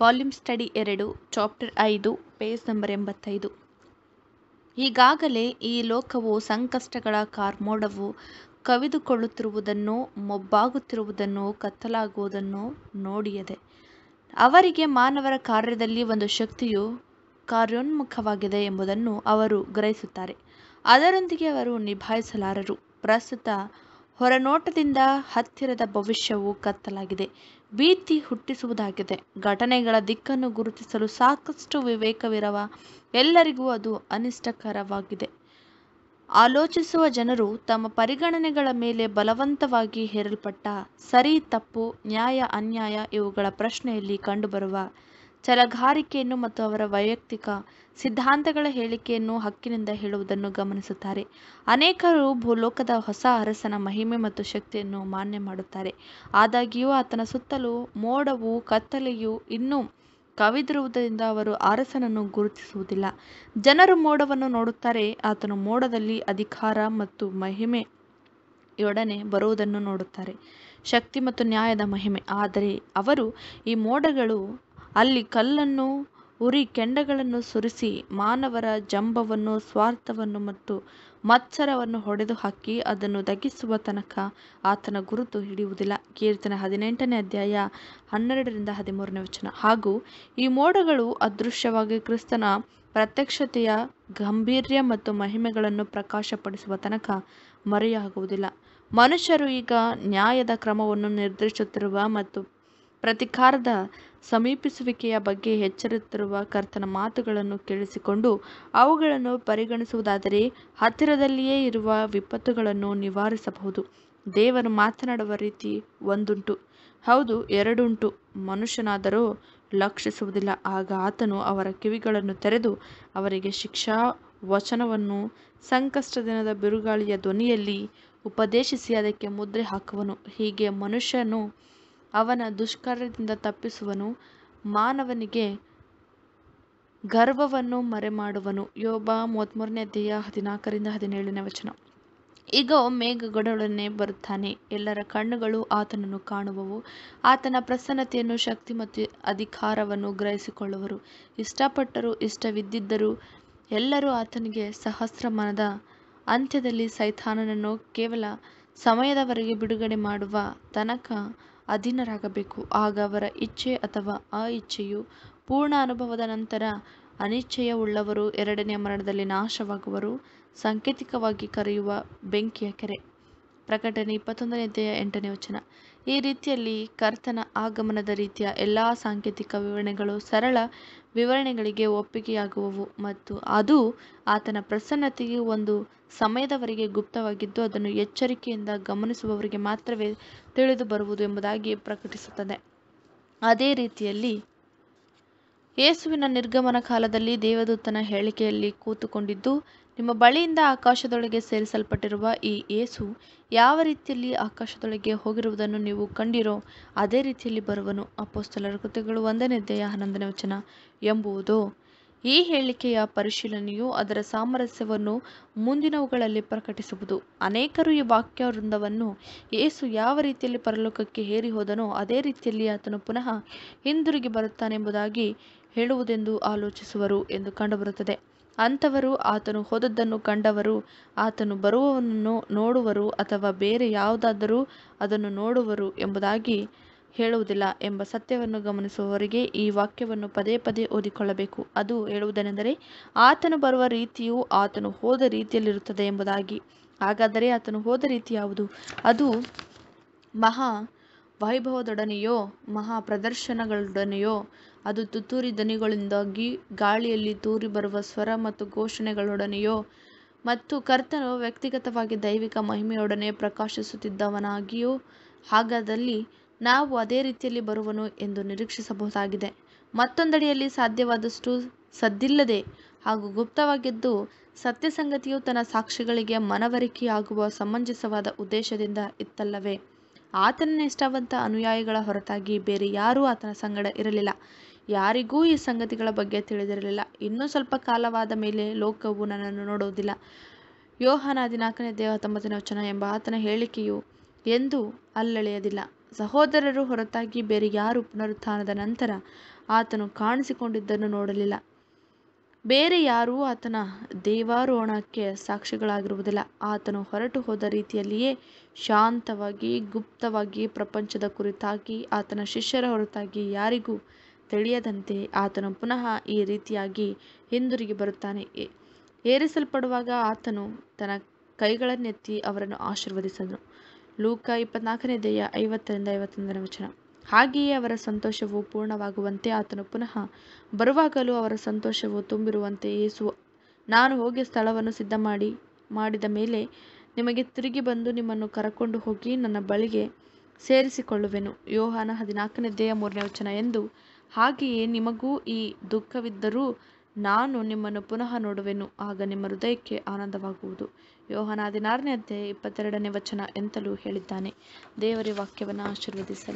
volume study ಎರಡು chapter ಐದು page number ಎಂಬತ್ತೈದು ಈಗಾಗಲೇ ಈ ಲೋಕವು ಸಂಕಷ್ಟಗಳ ಕಾರ್ಮೋಡವು ಕವಿದುಕೊಳ್ಳುತ್ತಿರುವುದನ್ನು ಮೊಬ್ಬಾಗುತ್ತಿರುವುದನ್ನು ಕತ್ತಲಾಗುವುದನ್ನು ನೋಡಿಯದೆ ಅವರಿಗೆ ಮಾನವರ ಕಾರ್ಯದಲ್ಲಿ ಒಂದು ಶಕ್ತಿಯು ಕಾರ್ಯೋನ್ಮುಖವಾಗಿದೆ ಎಂಬುದನ್ನು ಅವರು ಗ್ರಹಿಸುತ್ತಾರೆ ಅದರೊಂದಿಗೆ ಅವರು ನಿಭಾಯಿಸಲಾರರು ಪ್ರಸ್ತುತ ಹೊರನೋಟದಿಂದ ಹತ್ತಿರದ ಭವಿಷ್ಯವು ಕತ್ತಲಾಗಿದೆ ಭೀತಿ ಹುಟ್ಟಿಸುವುದಾಗಿದೆ ಘಟನೆಗಳ ದಿಕ್ಕನ್ನು ಗುರುತಿಸಲು ಸಾಕಷ್ಟು ವಿವೇಕವಿರವ ಎಲ್ಲರಿಗೂ ಅದು ಅನಿಷ್ಟಕರವಾಗಿದೆ ಆಲೋಚಿಸುವ ಜನರು ತಮ್ಮ ಪರಿಗಣನೆಗಳ ಮೇಲೆ ಬಲವಂತವಾಗಿ ಹೇರಲ್ಪಟ್ಟ ಸರಿ ತಪ್ಪು ನ್ಯಾಯ ಅನ್ಯಾಯ ಇವುಗಳ ಪ್ರಶ್ನೆಯಲ್ಲಿ ಕಂಡುಬರುವ ಚಲಗಾರಿಕೆಯನ್ನು ಮತ್ತು ಅವರ ವೈಯಕ್ತಿಕ ಸಿದ್ಧಾಂತಗಳ ಹೇಳಿಕೆಯನ್ನು ಹಕ್ಕಿನಿಂದ ಹೇಳುವುದನ್ನು ಗಮನಿಸುತ್ತಾರೆ ಅನೇಕರು ಭೂಲೋಕದ ಹೊಸ ಅರಸನ ಮಹಿಮೆ ಮತ್ತು ಶಕ್ತಿಯನ್ನು ಮಾನ್ಯ ಮಾಡುತ್ತಾರೆ ಆದಾಗ್ಯೂ ಆತನ ಸುತ್ತಲೂ ಮೋಡವು ಕತ್ತಲೆಯು ಇನ್ನೂ ಕವಿದಿರುವುದರಿಂದ ಅವರು ಅರಸನನ್ನು ಗುರುತಿಸುವುದಿಲ್ಲ ಜನರು ಮೋಡವನ್ನು ನೋಡುತ್ತಾರೆ ಆತನು ಮೋಡದಲ್ಲಿ ಅಧಿಕಾರ ಮತ್ತು ಮಹಿಮೆಯೊಡನೆ ಬರುವುದನ್ನು ನೋಡುತ್ತಾರೆ ಶಕ್ತಿ ಮತ್ತು ನ್ಯಾಯದ ಮಹಿಮೆ ಆದರೆ ಅವರು ಈ ಮೋಡಗಳು ಅಲ್ಲಿ ಕಲ್ಲನ್ನು ಉರಿ ಕೆಂಡಗಳನ್ನು ಸುರಿಸಿ ಮಾನವರ ಜಂಬವನ್ನು ಸ್ವಾರ್ಥವನ್ನು ಮತ್ತು ಮತ್ಸರವನ್ನು ಹೊಡೆದು ಹಾಕಿ ಅದನ್ನು ದಗಿಸುವ ತನಕ ಆತನ ಗುರುತು ಹಿಡಿಯುವುದಿಲ್ಲ ಕೀರ್ತನ ಹದಿನೆಂಟನೇ ಅಧ್ಯಾಯ ಹನ್ನೆರಡರಿಂದ ಹದಿಮೂರನೇ ವಚನ ಹಾಗೂ ಈ ಮೋಡಗಳು ಅದೃಶ್ಯವಾಗಿ ಕ್ರಿಸ್ತನ ಪ್ರತ್ಯಕ್ಷತೆಯ ಗಂಭೀರ್ಯ ಮತ್ತು ಮಹಿಮೆಗಳನ್ನು ಪ್ರಕಾಶಪಡಿಸುವ ತನಕ ಮರೆಯಾಗುವುದಿಲ್ಲ ಮನುಷ್ಯರು ಈಗ ನ್ಯಾಯದ ಕ್ರಮವನ್ನು ನಿರ್ದೇಶಿಸುತ್ತಿರುವ ಮತ್ತು ಪ್ರತಿಕಾರದ ಸಮೀಪಿಸುವಿಕೆಯ ಬಗ್ಗೆ ಎಚ್ಚರಿತ್ತಿರುವ ಕರ್ತನ ಮಾತುಗಳನ್ನು ಕೇಳಿಸಿಕೊಂಡು ಅವುಗಳನ್ನು ಪರಿಗಣಿಸುವುದಾದರೆ ಹತ್ತಿರದಲ್ಲಿಯೇ ಇರುವ ವಿಪತ್ತುಗಳನ್ನು ನಿವಾರಿಸಬಹುದು ದೇವರು ಮಾತನಾಡುವ ರೀತಿ ಒಂದುಂಟು ಹೌದು ಎರಡುಂಟು ಮನುಷ್ಯನಾದರೂ ಲಕ್ಷಿಸುವುದಿಲ್ಲ ಆಗ ಆತನು ಅವರ ಕಿವಿಗಳನ್ನು ತೆರೆದು ಅವರಿಗೆ ಶಿಕ್ಷಾ ವಚನವನ್ನು ಸಂಕಷ್ಟ ದಿನದ ಬಿರುಗಾಳಿಯ ಧ್ವನಿಯಲ್ಲಿ ಉಪದೇಶಿಸಿ ಅದಕ್ಕೆ ಮುದ್ರೆ ಹಾಕುವನು ಹೀಗೆ ಮನುಷ್ಯನು ಅವನ ದುಷ್ಕರ್ಯದಿಂದ ತಪ್ಪಿಸುವನು ಮಾನವನಿಗೆ ಗರ್ವವನ್ನು ಮರೆಮಾಡುವನು ಯೋಬ ಮೂವತ್ತ್ಮೂರನೇ ಅಧ್ಯಾಯ ಹದಿನಾಲ್ಕರಿಂದ ಹದಿನೇಳನೇ ವಚನ ಈಗ ಮೇಘಗಡೊಡನೆ ಬರುತ್ತಾನೆ ಎಲ್ಲರ ಕಣ್ಣುಗಳು ಆತನನ್ನು ಕಾಣುವವು ಆತನ ಪ್ರಸನ್ನತೆಯನ್ನು ಶಕ್ತಿ ಮತ್ತು ಅಧಿಕಾರವನ್ನು ಗ್ರಹಿಸಿಕೊಳ್ಳುವರು ಇಷ್ಟಪಟ್ಟರು ಇಷ್ಟವಿದ್ದಿದ್ದರು ಎಲ್ಲರೂ ಆತನಿಗೆ ಸಹಸ್ರಮಾನದ ಅಂತ್ಯದಲ್ಲಿ ಸೈತಾನನನ್ನು ಕೇವಲ ಸಮಯದವರೆಗೆ ಬಿಡುಗಡೆ ಮಾಡುವ ತನಕ ಅಧೀನರಾಗಬೇಕು ಆಗ ಅವರ ಇಚ್ಛೆ ಅಥವಾ ಆ ಇಚ್ಛೆಯು ಪೂರ್ಣ ಅನುಭವದ ನಂತರ ಉಳ್ಳವರು ಎರಡನೆಯ ಮರಣದಲ್ಲಿ ನಾಶವಾಗುವರು ಸಾಂಕೇತಿಕವಾಗಿ ಕರೆಯುವ ಬೆಂಕಿಯ ಕೆರೆ ಪ್ರಕಟಣೆ ಇಪ್ಪತ್ತೊಂದನೇ ಅಧ್ಯಾಯ ಎಂಟನೇ ವಚನ ಈ ರೀತಿಯಲ್ಲಿ ಕರ್ತನ ಆಗಮನದ ರೀತಿಯ ಎಲ್ಲ ಸಾಂಕೇತಿಕ ವಿವರಣೆಗಳು ಸರಳ ವಿವರಣೆಗಳಿಗೆ ಒಪ್ಪಿಗೆಯಾಗುವವು ಮತ್ತು ಅದು ಆತನ ಪ್ರಸನ್ನತೆಯು ಒಂದು ಸಮಯದವರೆಗೆ ಗುಪ್ತವಾಗಿದ್ದು ಅದನ್ನು ಎಚ್ಚರಿಕೆಯಿಂದ ಗಮನಿಸುವವರಿಗೆ ಮಾತ್ರವೇ ತಿಳಿದು ಬರುವುದು ಎಂಬುದಾಗಿ ಪ್ರಕಟಿಸುತ್ತದೆ ಅದೇ ರೀತಿಯಲ್ಲಿ ಯೇಸುವಿನ ನಿರ್ಗಮನ ಕಾಲದಲ್ಲಿ ದೇವದೂತನ ಹೇಳಿಕೆಯಲ್ಲಿ ಕೂತುಕೊಂಡಿದ್ದು ನಿಮ್ಮ ಬಳಿಯಿಂದ ಆಕಾಶದೊಳಗೆ ಸೇರಿಸಲ್ಪಟ್ಟಿರುವ ಈ ಏಸು ಯಾವ ರೀತಿಯಲ್ಲಿ ಆಕಾಶದೊಳಗೆ ಹೋಗಿರುವುದನ್ನು ನೀವು ಕಂಡಿರೋ ಅದೇ ರೀತಿಯಲ್ಲಿ ಬರುವನು ಅಪೋಸ್ತಲರ ಕೃತಿಗಳು ಒಂದನೇ ದೇಹ ಹನ್ನೊಂದನೇ ವಚನ ಎಂಬುವುದು ಈ ಹೇಳಿಕೆಯ ಪರಿಶೀಲನೆಯು ಅದರ ಸಾಮರಸ್ಯವನ್ನು ಮುಂದಿನವುಗಳಲ್ಲಿ ಪ್ರಕಟಿಸುವುದು ಅನೇಕರು ಈ ವಾಕ್ಯ ವೃಂದವನ್ನು ಯೇಸು ಯಾವ ರೀತಿಯಲ್ಲಿ ಪರಲೋಕಕ್ಕೆ ಹೇರಿ ಹೋದನೋ ಅದೇ ರೀತಿಯಲ್ಲಿ ಆತನು ಪುನಃ ಹಿಂದಿರುಗಿ ಬರುತ್ತಾನೆಂಬುದಾಗಿ ಹೇಳುವುದೆಂದು ಆಲೋಚಿಸುವರು ಎಂದು ಕಂಡುಬರುತ್ತದೆ ಅಂಥವರು ಆತನು ಹೋದದ್ದನ್ನು ಕಂಡವರು ಆತನು ಬರುವವನನ್ನು ನೋಡುವರು ಅಥವಾ ಬೇರೆ ಯಾವುದಾದರೂ ಅದನ್ನು ನೋಡುವರು ಎಂಬುದಾಗಿ ಹೇಳುವುದಿಲ್ಲ ಎಂಬ ಸತ್ಯವನ್ನು ಗಮನಿಸುವವರಿಗೆ ಈ ವಾಕ್ಯವನ್ನು ಪದೇ ಪದೇ ಓದಿಕೊಳ್ಳಬೇಕು ಅದು ಹೇಳುವುದೇನೆಂದರೆ ಆತನು ಬರುವ ರೀತಿಯು ಆತನು ಹೋದ ರೀತಿಯಲ್ಲಿರುತ್ತದೆ ಎಂಬುದಾಗಿ ಹಾಗಾದರೆ ಆತನು ಹೋದ ರೀತಿ ಯಾವುದು ಅದು ಮಹಾ ವೈಭವದೊಡನೆಯೋ ಮಹಾ ಪ್ರದರ್ಶನಗಳೊಡನೆಯೋ ಅದು ತುತ್ತೂರಿ ದನಿಗಳಿಂದಾಗಿ ಗಾಳಿಯಲ್ಲಿ ತೂರಿ ಬರುವ ಸ್ವರ ಮತ್ತು ಘೋಷಣೆಗಳೊಡನೆಯೋ ಮತ್ತು ಕರ್ತನು ವ್ಯಕ್ತಿಗತವಾಗಿ ದೈವಿಕ ಮಹಿಮೆಯೊಡನೆ ಪ್ರಕಾಶಿಸುತ್ತಿದ್ದವನಾಗಿಯೋ ಹಾಗಾದಲ್ಲಿ ನಾವು ಅದೇ ರೀತಿಯಲ್ಲಿ ಬರುವನು ಎಂದು ನಿರೀಕ್ಷಿಸಬಹುದಾಗಿದೆ ಮತ್ತೊಂದೆಡೆಯಲ್ಲಿ ಸಾಧ್ಯವಾದಷ್ಟು ಸದ್ದಿಲ್ಲದೆ ಹಾಗೂ ಗುಪ್ತವಾಗಿದ್ದು ಸತ್ಯಸಂಗತಿಯು ತನ್ನ ಸಾಕ್ಷಿಗಳಿಗೆ ಮನವರಿಕೆಯಾಗುವ ಸಮಂಜಸವಾದ ಉದ್ದೇಶದಿಂದ ಇತ್ತಲ್ಲವೇ ಆತನ ನಿಷ್ಠಾವಂತ ಅನುಯಾಯಿಗಳ ಹೊರತಾಗಿ ಬೇರೆ ಯಾರೂ ಆತನ ಸಂಗಡ ಇರಲಿಲ್ಲ ಯಾರಿಗೂ ಈ ಸಂಗತಿಗಳ ಬಗ್ಗೆ ತಿಳಿದಿರಲಿಲ್ಲ ಇನ್ನೂ ಸ್ವಲ್ಪ ಕಾಲವಾದ ಮೇಲೆ ಲೋಕವು ನನ್ನನ್ನು ನೋಡುವುದಿಲ್ಲ ಯೋಹನ ಹದಿನಾಲ್ಕನೇ ದೇಹ ಹತ್ತೊಂಬತ್ತನೇ ವಚನ ಎಂಬ ಆತನ ಹೇಳಿಕೆಯು ಎಂದೂ ಅಲ್ಲೆಳೆಯದಿಲ್ಲ ಸಹೋದರರು ಹೊರತಾಗಿ ಬೇರೆ ಯಾರು ಪುನರುತ್ಥಾನದ ನಂತರ ಆತನು ಕಾಣಿಸಿಕೊಂಡಿದ್ದನ್ನು ನೋಡಲಿಲ್ಲ ಬೇರೆ ಯಾರೂ ಆತನ ದೇವಾರೋಹಣಕ್ಕೆ ಸಾಕ್ಷಿಗಳಾಗಿರುವುದಿಲ್ಲ ಆತನು ಹೊರಟು ಹೋದ ರೀತಿಯಲ್ಲಿಯೇ ಶಾಂತವಾಗಿ ಗುಪ್ತವಾಗಿ ಪ್ರಪಂಚದ ಕುರಿತಾಗಿ ಆತನ ಶಿಷ್ಯರ ಹೊರತಾಗಿ ಯಾರಿಗೂ ತಿಳಿಯದಂತೆ ಆತನು ಪುನಃ ಈ ರೀತಿಯಾಗಿ ಹಿಂದಿರುಗಿ ಬರುತ್ತಾನೆ ಏರಿಸಲ್ಪಡುವಾಗ ಆತನು ತನ್ನ ಕೈಗಳನ್ನೆತ್ತಿ ಅವರನ್ನು ಆಶೀರ್ವದಿಸಿದನು ಲೂಕ ಇಪ್ಪತ್ನಾಲ್ಕನೇ ದೇಹ ಐವತ್ತರಿಂದ ಐವತ್ತೊಂದನೇ ವಚನ ಹಾಗೆಯೇ ಅವರ ಸಂತೋಷವು ಪೂರ್ಣವಾಗುವಂತೆ ಆತನು ಪುನಃ ಬರುವಾಗಲೂ ಅವರ ಸಂತೋಷವು ತುಂಬಿರುವಂತೆ ಏಸು ನಾನು ಹೋಗಿ ಸ್ಥಳವನ್ನು ಸಿದ್ಧ ಮಾಡಿ ಮಾಡಿದ ಮೇಲೆ ನಿಮಗೆ ತಿರುಗಿ ಬಂದು ನಿಮ್ಮನ್ನು ಕರಕೊಂಡು ಹೋಗಿ ನನ್ನ ಬಳಿಗೆ ಸೇರಿಸಿಕೊಳ್ಳುವೆನು ಯೋಹಾನ ಹದಿನಾಲ್ಕನೇ ದೇಹ ಮೂರನೇ ವಚನ ಎಂದು ಹಾಗೆಯೇ ನಿಮಗೂ ಈ ದುಃಖವಿದ್ದರೂ ನಾನು ನಿಮ್ಮನ್ನು ಪುನಃ ನೋಡುವೆನು ಆಗ ನಿಮ್ಮ ಹೃದಯಕ್ಕೆ ಆನಂದವಾಗುವುದು ಯೋಹನ ಹದಿನಾರನೇ ಅಧ್ಯಾಯ ಇಪ್ಪತ್ತೆರಡನೇ ವಚನ ಎಂತಲೂ ಹೇಳಿದ್ದಾನೆ ದೇವರ ವಾಕ್ಯವನ್ನು ಆಶೀರ್ವದಿಸಲಿ